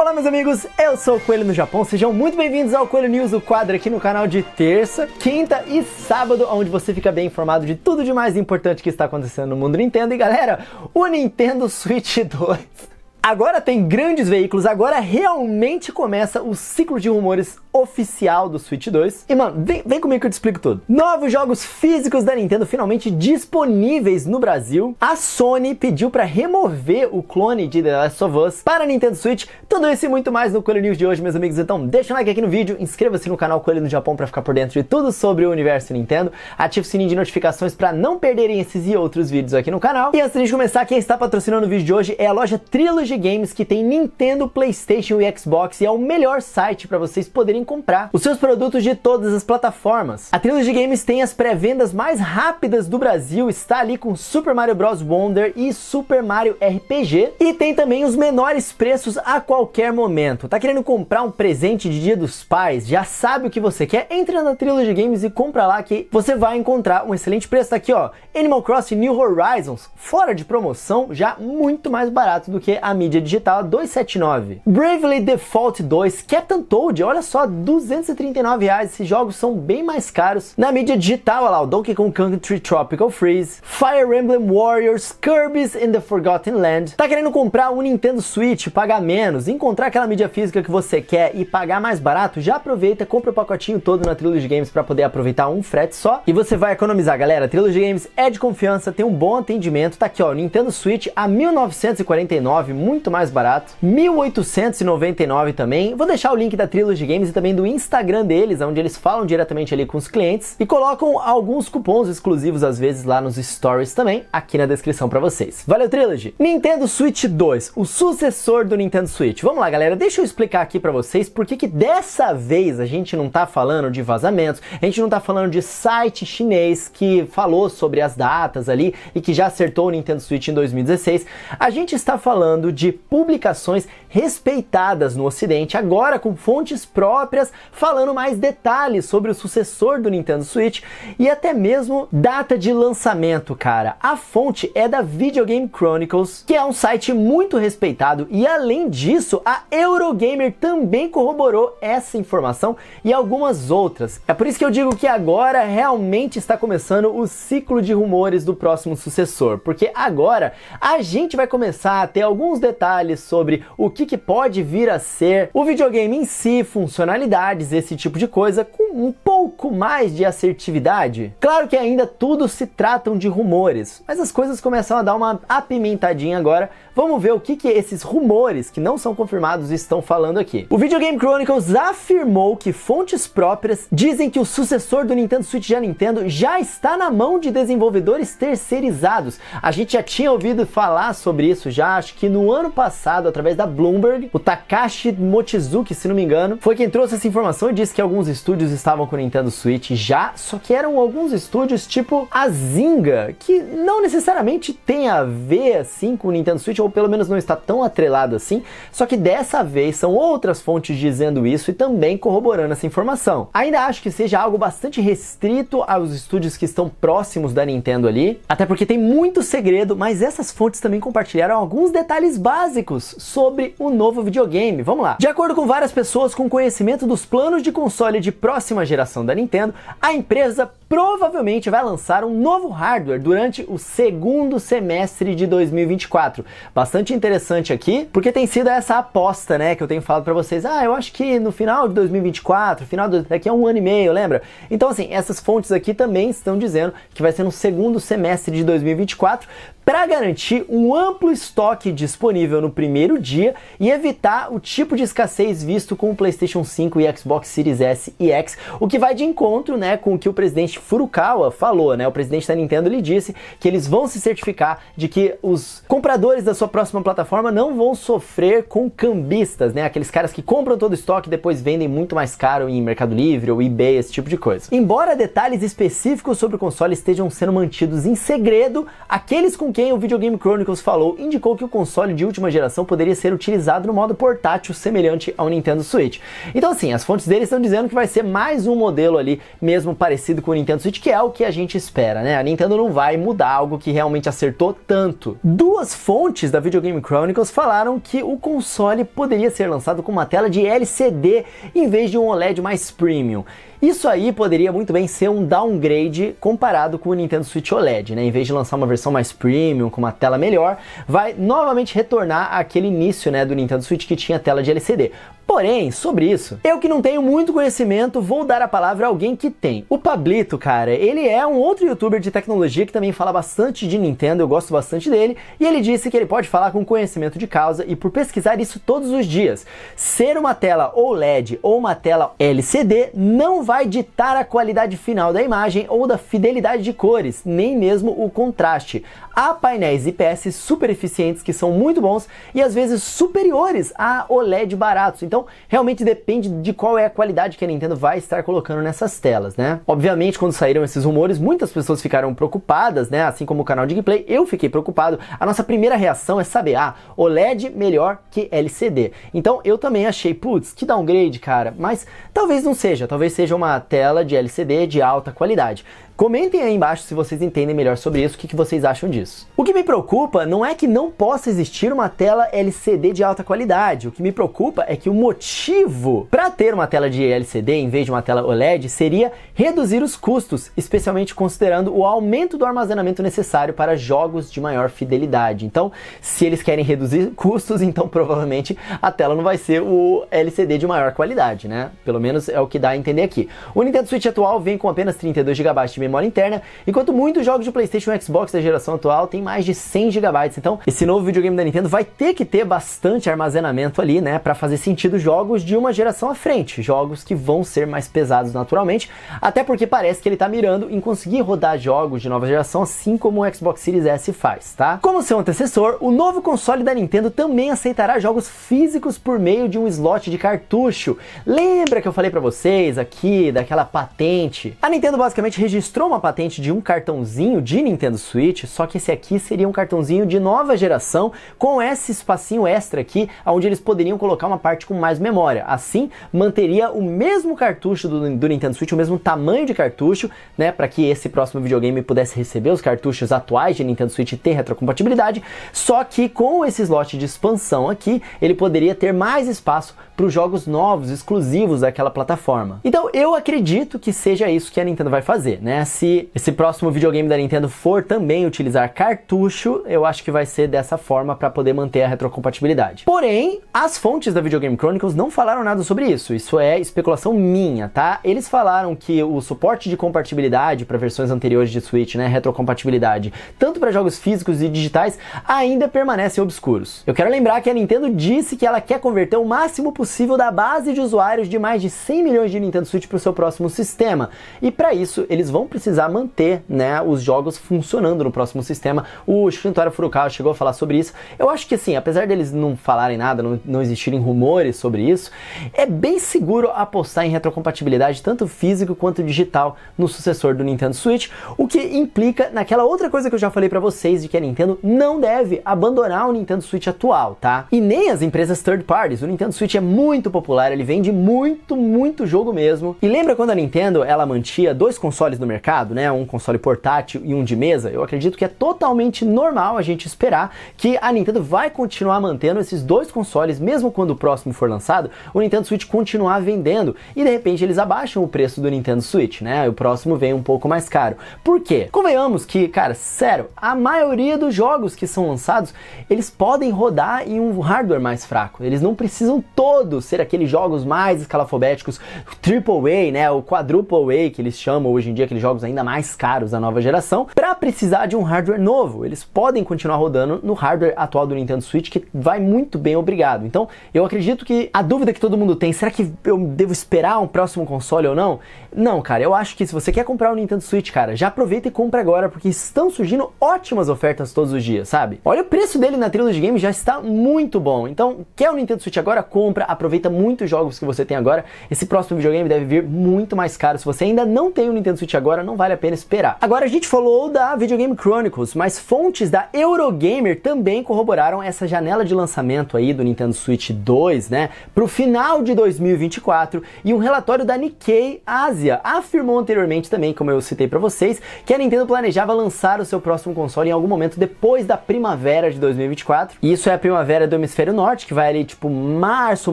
Olá meus amigos, eu sou o Coelho no Japão, sejam muito bem-vindos ao Coelho News, o quadro aqui no canal de terça, quinta e sábado, onde você fica bem informado de tudo de mais importante que está acontecendo no mundo Nintendo. E galera, o Nintendo Switch 2 Agora tem grandes veículos, agora realmente começa o ciclo de rumores oficial do Switch 2. E mano, vem, vem comigo que eu te explico tudo. Novos jogos físicos da Nintendo finalmente disponíveis no Brasil. A Sony pediu para remover o clone de The Last of Us para a Nintendo Switch. Tudo isso e muito mais no Coelho News de hoje, meus amigos. Então deixa um like aqui no vídeo, inscreva-se no canal Coelho no Japão para ficar por dentro de tudo sobre o universo Nintendo. Ative o sininho de notificações para não perderem esses e outros vídeos aqui no canal. E antes de começar, quem está patrocinando o vídeo de hoje é a loja Trilogy games que tem Nintendo, PlayStation e Xbox e é o melhor site para vocês poderem comprar os seus produtos de todas as plataformas. A Trilogy Games tem as pré-vendas mais rápidas do Brasil, está ali com Super Mario Bros Wonder e Super Mario RPG e tem também os menores preços a qualquer momento. Tá querendo comprar um presente de Dia dos Pais? Já sabe o que você quer? Entra na Trilogy Games e compra lá que você vai encontrar um excelente preço. Tá aqui, ó, Animal Crossing New Horizons, fora de promoção, já muito mais barato do que a mídia mídia digital a 279. Bravely Default 2, Captain Toad, olha só, 239 reais. Esses jogos são bem mais caros. Na mídia digital, olha lá, o Donkey Kong Country Tropical Freeze, Fire Emblem Warriors, Kirby's in the Forgotten Land. Tá querendo comprar um Nintendo Switch, pagar menos, encontrar aquela mídia física que você quer e pagar mais barato? Já aproveita, compra o pacotinho todo na Trilogy Games para poder aproveitar um frete só e você vai economizar, galera. Trilogy Games é de confiança, tem um bom atendimento. Tá aqui, ó, Nintendo Switch a 1949, muito mais barato. 1899 também. Vou deixar o link da Trilogy Games e também do Instagram deles, onde eles falam diretamente ali com os clientes e colocam alguns cupons exclusivos às vezes lá nos stories também, aqui na descrição para vocês. Valeu Trilogy. Nintendo Switch 2, o sucessor do Nintendo Switch. Vamos lá, galera, deixa eu explicar aqui para vocês por que que dessa vez a gente não tá falando de vazamentos, a gente não tá falando de site chinês que falou sobre as datas ali e que já acertou o Nintendo Switch em 2016. A gente está falando de publicações respeitadas no Ocidente, agora com fontes próprias, falando mais detalhes sobre o sucessor do Nintendo Switch e até mesmo data de lançamento, cara. A fonte é da Video Game Chronicles, que é um site muito respeitado e além disso, a Eurogamer também corroborou essa informação e algumas outras. É por isso que eu digo que agora realmente está começando o ciclo de rumores do próximo sucessor, porque agora a gente vai começar a ter alguns detalhes sobre o que, que pode vir a ser o videogame em si, funcionalidades, esse tipo de coisa, com um pouco mais de assertividade? Claro que ainda tudo se tratam de rumores, mas as coisas começam a dar uma apimentadinha agora. Vamos ver o que, que esses rumores que não são confirmados estão falando aqui. O Video Game Chronicles afirmou que fontes próprias dizem que o sucessor do Nintendo Switch da Nintendo já está na mão de desenvolvedores terceirizados. A gente já tinha ouvido falar sobre isso já, acho que no ano passado, através da Bloomberg, o Takashi Mochizuki, se não me engano, foi quem trouxe essa informação e disse que alguns estúdios estavam com o Nintendo Switch já, só que eram alguns estúdios tipo a Zynga, que não necessariamente tem a ver assim com o Nintendo Switch, ou pelo menos não está tão atrelado assim, só que dessa vez são outras fontes dizendo isso e também corroborando essa informação. Ainda acho que seja algo bastante restrito aos estúdios que estão próximos da Nintendo ali, até porque tem muito segredo, mas essas fontes também compartilharam alguns detalhes básicos sobre o novo videogame. Vamos lá. De acordo com várias pessoas com conhecimento dos planos de console de próximo próxima geração da Nintendo, a empresa provavelmente vai lançar um novo hardware durante o segundo semestre de 2024. Bastante interessante aqui, porque tem sido essa aposta, né, que eu tenho falado para vocês. Ah, eu acho que no final de 2024, final do, daqui a um ano e meio, lembra? Então assim, essas fontes aqui também estão dizendo que vai ser no segundo semestre de 2024 para garantir um amplo estoque disponível no primeiro dia e evitar o tipo de escassez visto com o PlayStation 5 e Xbox Series S e X, o que vai de encontro, né, com o que o presidente Furukawa falou, né? O presidente da Nintendo lhe disse que eles vão se certificar de que os compradores da sua próxima plataforma não vão sofrer com cambistas, né? Aqueles caras que compram todo o estoque e depois vendem muito mais caro em Mercado Livre ou eBay, esse tipo de coisa. Embora detalhes específicos sobre o console estejam sendo mantidos em segredo, aqueles com quem o Videogame Chronicles falou indicou que o console de última geração poderia ser utilizado no modo portátil semelhante ao Nintendo Switch. Então assim, as fontes deles estão dizendo que vai ser mais um modelo ali mesmo parecido com o Nintendo Switch, que é o que a gente espera, né? A Nintendo não vai mudar algo que realmente acertou tanto. Duas fontes da Videogame Chronicles falaram que o console poderia ser lançado com uma tela de LCD em vez de um OLED mais premium. Isso aí poderia muito bem ser um downgrade comparado com o Nintendo Switch OLED, né? Em vez de lançar uma versão mais premium, com uma tela melhor, vai novamente retornar àquele início, né, do Nintendo Switch que tinha tela de LCD. Porém, sobre isso, eu que não tenho muito conhecimento, vou dar a palavra a alguém que tem. O Pablito, cara, ele é um outro youtuber de tecnologia que também fala bastante de Nintendo, eu gosto bastante dele, e ele disse que ele pode falar com conhecimento de causa e por pesquisar isso todos os dias. Ser uma tela OLED ou uma tela LCD não vai ditar a qualidade final da imagem ou da fidelidade de cores, nem mesmo o contraste há painéis IPS super eficientes que são muito bons e às vezes superiores a OLED baratos. Então, realmente depende de qual é a qualidade que a Nintendo vai estar colocando nessas telas, né? Obviamente, quando saíram esses rumores, muitas pessoas ficaram preocupadas, né? Assim como o canal de gameplay, eu fiquei preocupado. A nossa primeira reação é saber, ah, OLED melhor que LCD. Então, eu também achei, putz, que downgrade, cara, mas talvez não seja, talvez seja uma tela de LCD de alta qualidade. Comentem aí embaixo se vocês entendem melhor sobre isso, o que, que vocês acham disso isso. O que me preocupa não é que não possa existir uma tela LCD de alta qualidade. O que me preocupa é que o motivo para ter uma tela de LCD em vez de uma tela OLED seria reduzir os custos, especialmente considerando o aumento do armazenamento necessário para jogos de maior fidelidade. Então, se eles querem reduzir custos, então provavelmente a tela não vai ser o LCD de maior qualidade, né? Pelo menos é o que dá a entender aqui. O Nintendo Switch atual vem com apenas 32 GB de memória interna, enquanto muitos jogos de PlayStation e Xbox da geração atual tem mais de 100 GB, então esse novo videogame da Nintendo vai ter que ter bastante armazenamento ali, né, para fazer sentido jogos de uma geração à frente, jogos que vão ser mais pesados naturalmente, até porque parece que ele tá mirando em conseguir rodar jogos de nova geração assim como o Xbox Series S faz, tá? Como seu antecessor, o novo console da Nintendo também aceitará jogos físicos por meio de um slot de cartucho. Lembra que eu falei para vocês aqui daquela patente? A Nintendo basicamente registrou uma patente de um cartãozinho de Nintendo Switch, só que esse esse aqui seria um cartãozinho de nova geração com esse espacinho extra aqui, onde eles poderiam colocar uma parte com mais memória. Assim, manteria o mesmo cartucho do, do Nintendo Switch, o mesmo tamanho de cartucho, né, para que esse próximo videogame pudesse receber os cartuchos atuais de Nintendo Switch e ter retrocompatibilidade. Só que com esse slot de expansão aqui, ele poderia ter mais espaço para os jogos novos, exclusivos daquela plataforma. Então, eu acredito que seja isso que a Nintendo vai fazer, né? Se esse próximo videogame da Nintendo for também utilizar cartucho, eu acho que vai ser dessa forma para poder manter a retrocompatibilidade. Porém, as fontes da Video Game Chronicles não falaram nada sobre isso. Isso é especulação minha, tá? Eles falaram que o suporte de compatibilidade para versões anteriores de Switch, né, retrocompatibilidade, tanto para jogos físicos e digitais, ainda permanecem obscuros. Eu quero lembrar que a Nintendo disse que ela quer converter o máximo possível da base de usuários de mais de 100 milhões de Nintendo Switch para o seu próximo sistema. E para isso, eles vão precisar manter, né, os jogos funcionando no próximo sistema sistema. O Shintora Furukawa chegou a falar sobre isso. Eu acho que assim, apesar deles não falarem nada, não, não existirem rumores sobre isso, é bem seguro apostar em retrocompatibilidade tanto físico quanto digital no sucessor do Nintendo Switch, o que implica naquela outra coisa que eu já falei para vocês de que a Nintendo não deve abandonar o Nintendo Switch atual, tá? E nem as empresas third parties. O Nintendo Switch é muito popular, ele vende muito, muito jogo mesmo. E lembra quando a Nintendo ela mantinha dois consoles no mercado, né? Um console portátil e um de mesa? Eu acredito que é todo totalmente normal a gente esperar que a Nintendo vai continuar mantendo esses dois consoles, mesmo quando o próximo for lançado, o Nintendo Switch continuar vendendo e de repente eles abaixam o preço do Nintendo Switch, né? O próximo vem um pouco mais caro. Por quê? Convenhamos que, cara, sério, a maioria dos jogos que são lançados, eles podem rodar em um hardware mais fraco. Eles não precisam todos ser aqueles jogos mais escalafobéticos, triple A, né, o quadruple A que eles chamam hoje em dia, aqueles jogos ainda mais caros da nova geração, para precisar de um hardware hardware novo. Eles podem continuar rodando no hardware atual do Nintendo Switch, que vai muito bem, obrigado. Então, eu acredito que a dúvida que todo mundo tem, será que eu devo esperar um próximo console ou não? Não, cara, eu acho que se você quer comprar o um Nintendo Switch, cara, já aproveita e compra agora, porque estão surgindo ótimas ofertas todos os dias, sabe? Olha o preço dele na de Games, já está muito bom. Então, quer o Nintendo Switch agora? Compra, aproveita muitos jogos que você tem agora. Esse próximo videogame deve vir muito mais caro. Se você ainda não tem o Nintendo Switch agora, não vale a pena esperar. Agora a gente falou da Videogame Chronicles mas fontes da Eurogamer também corroboraram essa janela de lançamento aí do Nintendo Switch 2, né, para o final de 2024, e um relatório da Nikkei Ásia afirmou anteriormente também, como eu citei para vocês, que a Nintendo planejava lançar o seu próximo console em algum momento depois da primavera de 2024. E isso é a primavera do hemisfério norte, que vai ali tipo março,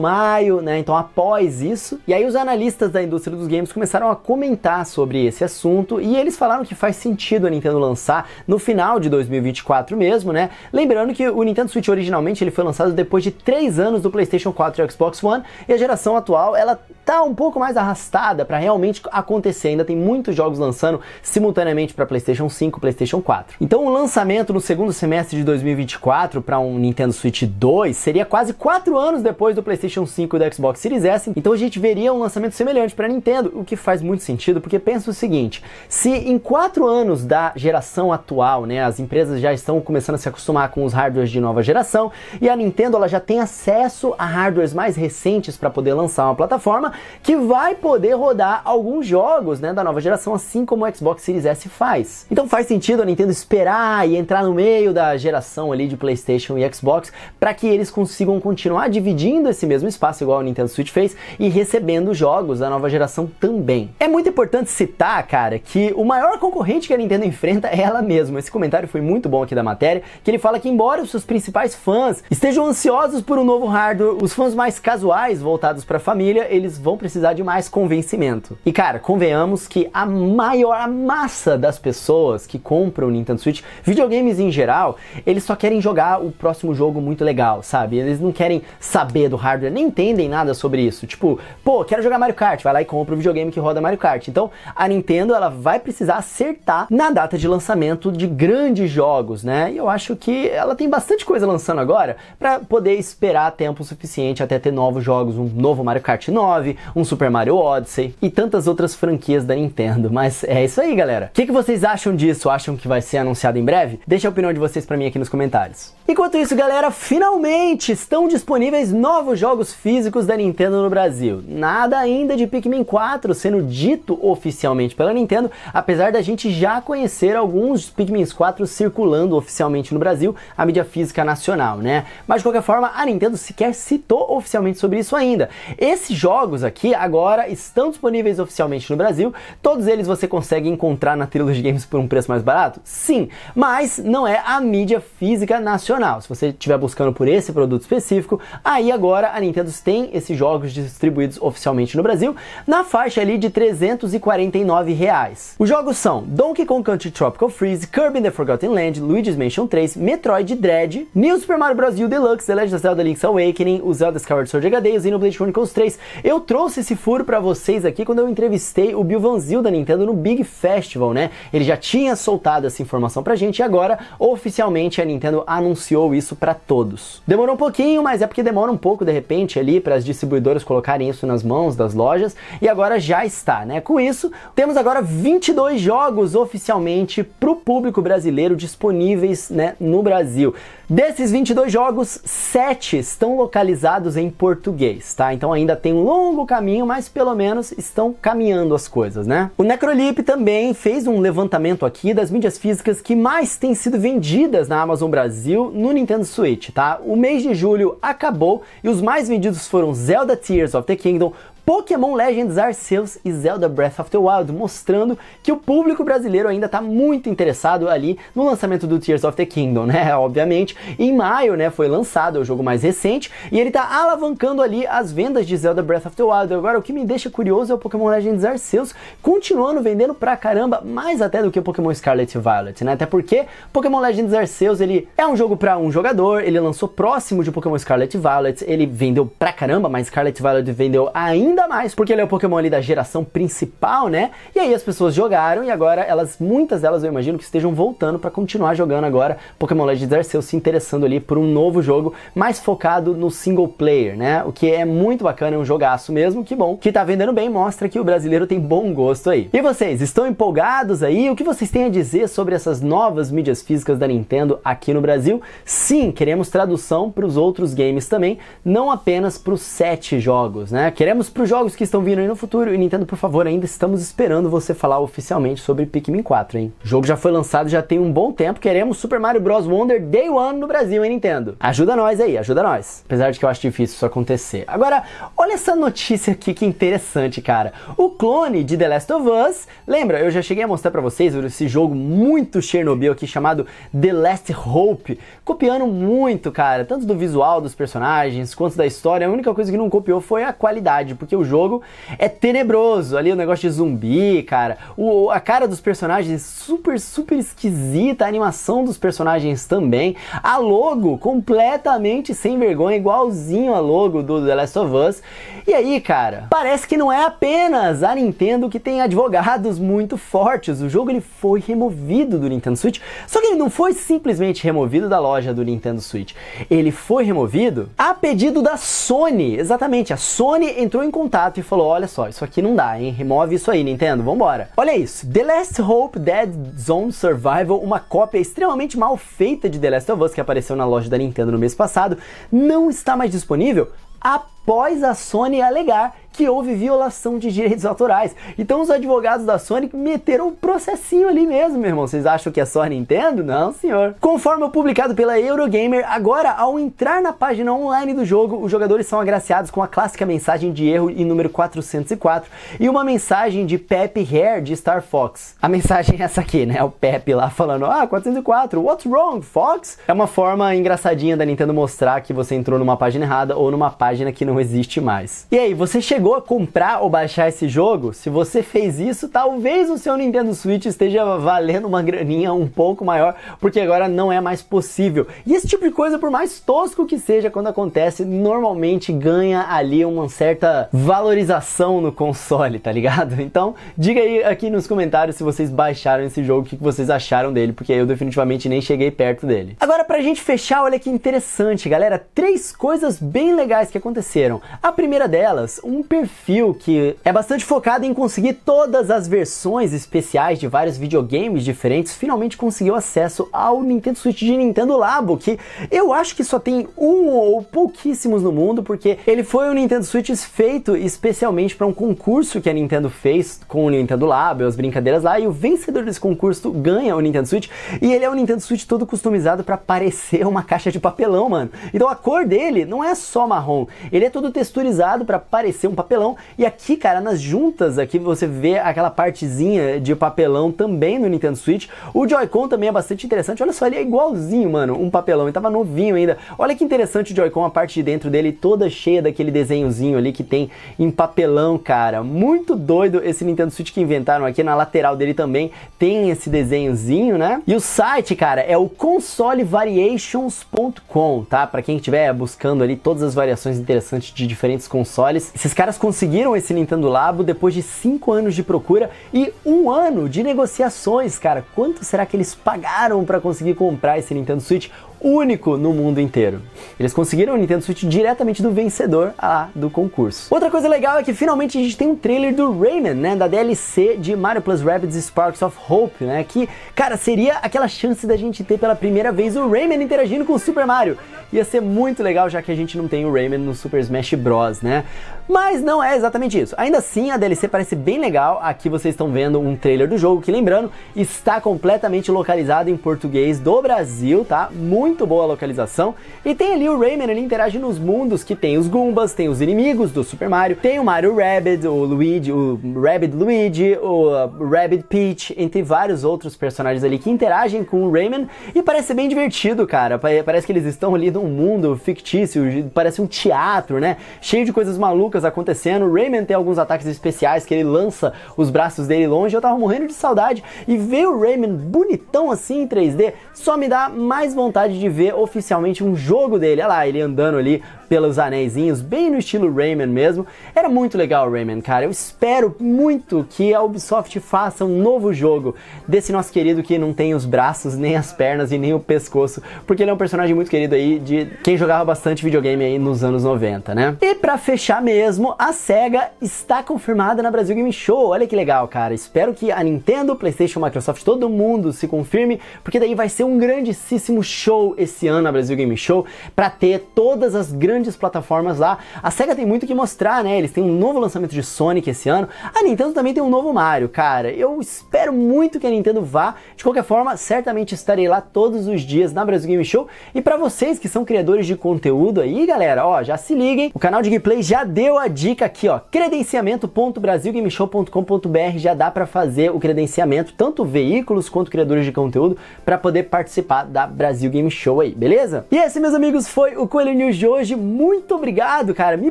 maio, né? Então após isso. E aí os analistas da indústria dos games começaram a comentar sobre esse assunto e eles falaram que faz sentido a Nintendo lançar no final final de 2024 mesmo, né? Lembrando que o Nintendo Switch originalmente ele foi lançado depois de três anos do PlayStation 4 e Xbox One, e a geração atual ela tá um pouco mais arrastada para realmente acontecer. Ainda tem muitos jogos lançando simultaneamente para PlayStation 5, PlayStation 4. Então, o lançamento no segundo semestre de 2024 para um Nintendo Switch 2 seria quase quatro anos depois do PlayStation 5 e do Xbox Series S. Então, a gente veria um lançamento semelhante para Nintendo, o que faz muito sentido, porque pensa o seguinte: se em quatro anos da geração atual, né, né? As empresas já estão começando a se acostumar com os hardwares de nova geração e a Nintendo ela já tem acesso a hardwares mais recentes para poder lançar uma plataforma que vai poder rodar alguns jogos, né, da nova geração, assim como o Xbox Series S faz. Então faz sentido a Nintendo esperar e entrar no meio da geração ali de PlayStation e Xbox para que eles consigam continuar dividindo esse mesmo espaço igual a Nintendo Switch fez e recebendo jogos da nova geração também. É muito importante citar, cara, que o maior concorrente que a Nintendo enfrenta é ela mesma. Esse comentário foi muito bom aqui da matéria, que ele fala que embora os seus principais fãs estejam ansiosos por um novo hardware, os fãs mais casuais voltados para a família, eles vão precisar de mais convencimento. E cara, convenhamos que a maior massa das pessoas que compram o Nintendo Switch, videogames em geral, eles só querem jogar o próximo jogo muito legal, sabe? Eles não querem saber do hardware, nem entendem nada sobre isso. Tipo, pô, quero jogar Mario Kart, vai lá e compra o videogame que roda Mario Kart. Então, a Nintendo ela vai precisar acertar na data de lançamento de grandes jogos, né? E eu acho que ela tem bastante coisa lançando agora para poder esperar tempo suficiente até ter novos jogos, um novo Mario Kart 9, um Super Mario Odyssey e tantas outras franquias da Nintendo. Mas é isso aí, galera. O que, que vocês acham disso? Acham que vai ser anunciado em breve? Deixa a opinião de vocês para mim aqui nos comentários. Enquanto isso, galera, finalmente estão disponíveis novos jogos físicos da Nintendo no Brasil. Nada ainda de Pikmin 4 sendo dito oficialmente pela Nintendo, apesar da gente já conhecer alguns Pikmin 4 circulando oficialmente no Brasil, a mídia física nacional, né? Mas de qualquer forma, a Nintendo sequer citou oficialmente sobre isso ainda. Esses jogos aqui agora estão disponíveis oficialmente no Brasil, todos eles você consegue encontrar na Trilogy Games por um preço mais barato? Sim, mas não é a mídia física nacional. Se você estiver buscando por esse produto específico, aí agora a Nintendo tem esses jogos distribuídos oficialmente no Brasil na faixa ali de 349 reais. Os jogos são Donkey Kong Country Tropical Freeze, Kirby The Forgotten Land, Luigi's Mansion 3, Metroid Dread, New Super Mario U Deluxe, The Legend of Zelda Link's Awakening, o Zelda Skyward Sword HD e o Xenoblade Chronicles 3. Eu trouxe esse furo para vocês aqui quando eu entrevistei o Bill Van Zil da Nintendo no Big Festival, né? Ele já tinha soltado essa informação pra gente e agora, oficialmente, a Nintendo anunciou isso para todos. Demorou um pouquinho, mas é porque demora um pouco, de repente, ali para as distribuidoras colocarem isso nas mãos das lojas e agora já está, né? Com isso, temos agora 22 jogos oficialmente pro público brasileiro brasileiro disponíveis né, no Brasil. Desses 22 jogos, 7 estão localizados em português, tá? Então ainda tem um longo caminho, mas pelo menos estão caminhando as coisas, né? O Necrolip também fez um levantamento aqui das mídias físicas que mais têm sido vendidas na Amazon Brasil no Nintendo Switch, tá? O mês de julho acabou e os mais vendidos foram Zelda Tears of the Kingdom, Pokémon Legends Arceus e Zelda Breath of the Wild, mostrando que o público brasileiro ainda está muito interessado ali no lançamento do Tears of the Kingdom, né? Obviamente, em maio, né, foi lançado, é o jogo mais recente, e ele está alavancando ali as vendas de Zelda Breath of the Wild. Agora, o que me deixa curioso é o Pokémon Legends Arceus continuando vendendo pra caramba, mais até do que o Pokémon Scarlet e Violet, né? Até porque Pokémon Legends Arceus, ele é um jogo para um jogador, ele lançou próximo de Pokémon Scarlet e Violet, ele vendeu pra caramba, mas Scarlet e Violet vendeu ainda ainda mais porque ele é o Pokémon ali da geração principal, né? E aí as pessoas jogaram e agora elas, muitas delas eu imagino que estejam voltando para continuar jogando agora Pokémon Legends Arceus, se interessando ali por um novo jogo mais focado no single player, né? O que é muito bacana, é um jogaço mesmo, que bom, que tá vendendo bem, mostra que o brasileiro tem bom gosto aí. E vocês, estão empolgados aí? O que vocês têm a dizer sobre essas novas mídias físicas da Nintendo aqui no Brasil? Sim, queremos tradução para os outros games também, não apenas para os sete jogos, né? Queremos os jogos que estão vindo aí no futuro. E Nintendo, por favor, ainda estamos esperando você falar oficialmente sobre Pikmin 4, hein? O jogo já foi lançado já tem um bom tempo. Queremos Super Mario Bros. Wonder Day One no Brasil, hein, Nintendo? Ajuda nós aí, ajuda nós. Apesar de que eu acho difícil isso acontecer. Agora, olha essa notícia aqui que interessante, cara. O clone de The Last of Us, lembra, eu já cheguei a mostrar para vocês esse jogo muito Chernobyl aqui chamado The Last Hope, copiando muito, cara, tanto do visual dos personagens quanto da história. A única coisa que não copiou foi a qualidade, porque porque o jogo é tenebroso. Ali o negócio de zumbi, cara. O, a cara dos personagens super, super esquisita. A animação dos personagens também. A logo completamente sem vergonha, igualzinho a logo do The Last of Us. E aí, cara, parece que não é apenas a Nintendo que tem advogados muito fortes. O jogo ele foi removido do Nintendo Switch, só que ele não foi simplesmente removido da loja do Nintendo Switch. Ele foi removido a pedido da Sony. Exatamente, a Sony entrou em contato e falou: Olha só, isso aqui não dá, hein? Remove isso aí, Nintendo, vambora. Olha isso: The Last Hope Dead Zone Survival, uma cópia extremamente mal feita de The Last of Us que apareceu na loja da Nintendo no mês passado, não está mais disponível. A após a Sony alegar que houve violação de direitos autorais. Então os advogados da Sony meteram um processinho ali mesmo, meu irmão. Vocês acham que é só Nintendo? Não, senhor. Conforme publicado pela Eurogamer, agora ao entrar na página online do jogo, os jogadores são agraciados com a clássica mensagem de erro em número 404 e uma mensagem de Pepe Hair de Star Fox. A mensagem é essa aqui, né? O Pepe lá falando: "Ah, 404, what's wrong, Fox?". É uma forma engraçadinha da Nintendo mostrar que você entrou numa página errada ou numa página que não não existe mais. E aí, você chegou a comprar ou baixar esse jogo? Se você fez isso, talvez o seu Nintendo Switch esteja valendo uma graninha um pouco maior, porque agora não é mais possível. E esse tipo de coisa, por mais tosco que seja, quando acontece, normalmente ganha ali uma certa valorização no console, tá ligado? Então, diga aí aqui nos comentários se vocês baixaram esse jogo, o que vocês acharam dele, porque eu definitivamente nem cheguei perto dele. Agora, pra gente fechar, olha que interessante, galera, três coisas bem legais que aconteceram receberam. A primeira delas, um perfil que é bastante focado em conseguir todas as versões especiais de vários videogames diferentes, finalmente conseguiu acesso ao Nintendo Switch de Nintendo Labo, que eu acho que só tem um ou pouquíssimos no mundo, porque ele foi um Nintendo Switch feito especialmente para um concurso que a Nintendo fez com o Nintendo Labo, as brincadeiras lá, e o vencedor desse concurso ganha o Nintendo Switch, e ele é um Nintendo Switch todo customizado para parecer uma caixa de papelão, mano. Então a cor dele não é só marrom, ele é todo texturizado para parecer um papelão. E aqui, cara, nas juntas aqui você vê aquela partezinha de papelão também no Nintendo Switch. O Joy-Con também é bastante interessante. Olha só, ele é igualzinho, mano, um papelão. Ele tava novinho ainda. Olha que interessante o Joy-Con, a parte de dentro dele toda cheia daquele desenhozinho ali que tem em papelão, cara. Muito doido esse Nintendo Switch que inventaram aqui. Na lateral dele também tem esse desenhozinho, né? E o site, cara, é o consolevariations.com, tá? Para quem estiver buscando ali todas as variações interessantes de diferentes consoles. Esses caras conseguiram esse Nintendo Labo depois de cinco anos de procura e um ano de negociações, cara. Quanto será que eles pagaram para conseguir comprar esse Nintendo Switch? único no mundo inteiro. Eles conseguiram o Nintendo Switch diretamente do vencedor lá do concurso. Outra coisa legal é que finalmente a gente tem um trailer do Rayman, né, da DLC de Mario Plus Rabbids Sparks of Hope, né, que, cara, seria aquela chance da gente ter pela primeira vez o Rayman interagindo com o Super Mario. Ia ser muito legal já que a gente não tem o Rayman no Super Smash Bros, né? Mas não é exatamente isso. Ainda assim, a DLC parece bem legal. Aqui vocês estão vendo um trailer do jogo, que lembrando, está completamente localizado em português do Brasil, tá? Muito boa a localização. E tem ali o Rayman, ele interage nos mundos que tem os Goombas, tem os inimigos do Super Mario, tem o Mario Rabbit, o Luigi, o Rabbit Luigi, o uh, Rabbit Peach, entre vários outros personagens ali que interagem com o Rayman. E parece bem divertido, cara. Parece que eles estão ali num mundo fictício, parece um teatro, né? Cheio de coisas malucas malucas acontecendo. O Rayman tem alguns ataques especiais que ele lança os braços dele longe. Eu tava morrendo de saudade e ver o Rayman bonitão assim em 3D só me dá mais vontade de ver oficialmente um jogo dele. Olha lá, ele andando ali pelos anéisinhos, bem no estilo Rayman mesmo. Era muito legal o Rayman, cara. Eu espero muito que a Ubisoft faça um novo jogo desse nosso querido que não tem os braços, nem as pernas e nem o pescoço, porque ele é um personagem muito querido aí de quem jogava bastante videogame aí nos anos 90, né? E para fechar mesmo, a SEGA está confirmada na Brasil Game Show. Olha que legal, cara. Espero que a Nintendo, PlayStation, Microsoft, todo mundo se confirme, porque daí vai ser um grandíssimo show esse ano na Brasil Game Show para ter todas as grandes grandes plataformas lá. A SEGA tem muito que mostrar, né? Eles têm um novo lançamento de Sonic esse ano. A Nintendo também tem um novo Mario, cara. Eu espero muito que a Nintendo vá. De qualquer forma, certamente estarei lá todos os dias na Brasil Game Show. E para vocês que são criadores de conteúdo aí, galera, ó, já se liguem. O canal de gameplay já deu a dica aqui, ó. credenciamento.brasilgameshow.com.br já dá para fazer o credenciamento, tanto veículos quanto criadores de conteúdo, para poder participar da Brasil Game Show aí, beleza? E esse, meus amigos, foi o Coelho News de hoje muito obrigado, cara. Me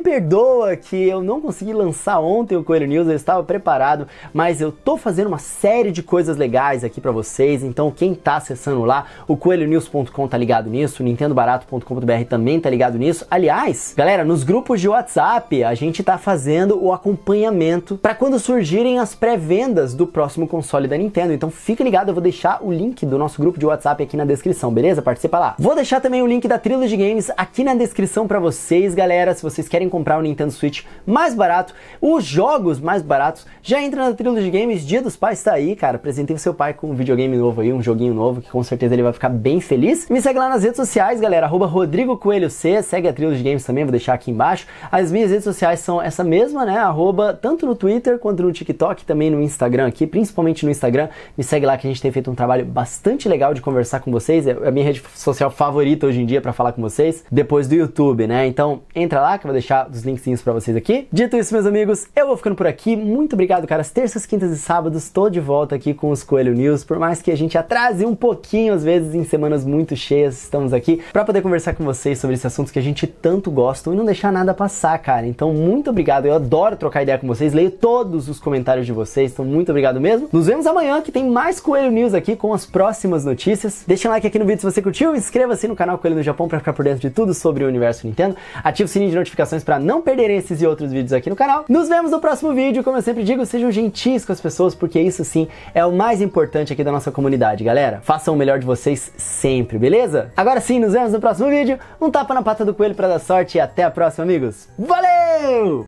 perdoa que eu não consegui lançar ontem o Coelho News, eu estava preparado, mas eu tô fazendo uma série de coisas legais aqui para vocês. Então, quem tá acessando lá, o coelhonews.com tá ligado nisso, o nintendobarato.com.br também tá ligado nisso. Aliás, galera, nos grupos de WhatsApp, a gente tá fazendo o acompanhamento para quando surgirem as pré-vendas do próximo console da Nintendo. Então, fique ligado, eu vou deixar o link do nosso grupo de WhatsApp aqui na descrição, beleza? Participa lá. Vou deixar também o link da Trilogy Games aqui na descrição para vocês, galera, se vocês querem comprar o um Nintendo Switch mais barato, os jogos mais baratos, já entra na trilha de games, Dia dos Pais tá aí, cara. Apresentei o seu pai com um videogame novo aí, um joguinho novo, que com certeza ele vai ficar bem feliz. Me segue lá nas redes sociais, galera, arroba Rodrigo Coelho C, segue a trilha de games também, vou deixar aqui embaixo. As minhas redes sociais são essa mesma, né, arroba, tanto no Twitter quanto no TikTok, também no Instagram aqui, principalmente no Instagram. Me segue lá que a gente tem feito um trabalho bastante legal de conversar com vocês, é a minha rede social favorita hoje em dia para falar com vocês, depois do YouTube, né? né? Então entra lá que eu vou deixar os linkzinhos para vocês aqui. Dito isso, meus amigos, eu vou ficando por aqui. Muito obrigado, cara. As terças, quintas e sábados tô de volta aqui com os Coelho News, por mais que a gente atrase um pouquinho às vezes em semanas muito cheias, estamos aqui para poder conversar com vocês sobre esses assuntos que a gente tanto gosta e não deixar nada passar, cara. Então muito obrigado. Eu adoro trocar ideia com vocês. Leio todos os comentários de vocês. Então muito obrigado mesmo. Nos vemos amanhã que tem mais Coelho News aqui com as próximas notícias. Deixa um like aqui no vídeo se você curtiu, inscreva-se no canal Coelho no Japão para ficar por dentro de tudo sobre o universo Nintendo fazendo. Ative o sininho de notificações para não perder esses e outros vídeos aqui no canal. Nos vemos no próximo vídeo. Como eu sempre digo, sejam gentis com as pessoas, porque isso sim é o mais importante aqui da nossa comunidade, galera. Façam o melhor de vocês sempre, beleza? Agora sim, nos vemos no próximo vídeo. Um tapa na pata do coelho para dar sorte e até a próxima, amigos. Valeu!